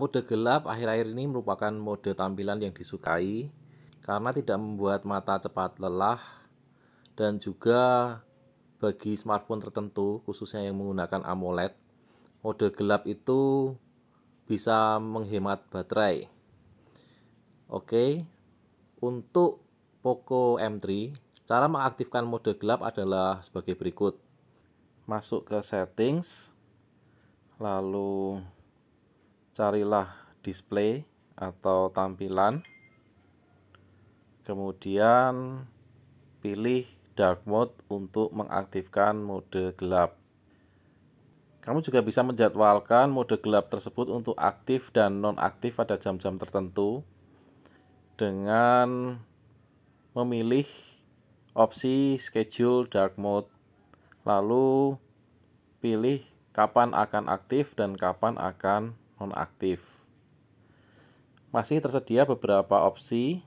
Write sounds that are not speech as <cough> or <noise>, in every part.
Mode gelap akhir-akhir ini merupakan mode tampilan yang disukai karena tidak membuat mata cepat lelah dan juga bagi smartphone tertentu khususnya yang menggunakan AMOLED mode gelap itu bisa menghemat baterai. Oke. Untuk Poco M3 Cara mengaktifkan mode gelap adalah sebagai berikut. Masuk ke settings, lalu carilah display atau tampilan kemudian pilih dark mode untuk mengaktifkan mode gelap kamu juga bisa menjadwalkan mode gelap tersebut untuk aktif dan nonaktif pada jam-jam tertentu dengan memilih opsi schedule dark mode lalu pilih kapan akan aktif dan kapan akan nonaktif. Masih tersedia beberapa opsi.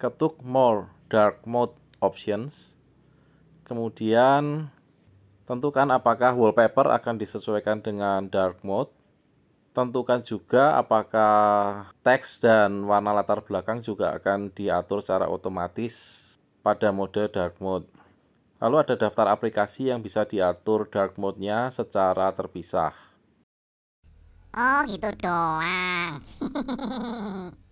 Ketuk More Dark Mode Options. Kemudian tentukan apakah wallpaper akan disesuaikan dengan dark mode. Tentukan juga apakah teks dan warna latar belakang juga akan diatur secara otomatis pada mode dark mode. Lalu ada daftar aplikasi yang bisa diatur dark mode-nya secara terpisah. Oh gitu doang. <laughs>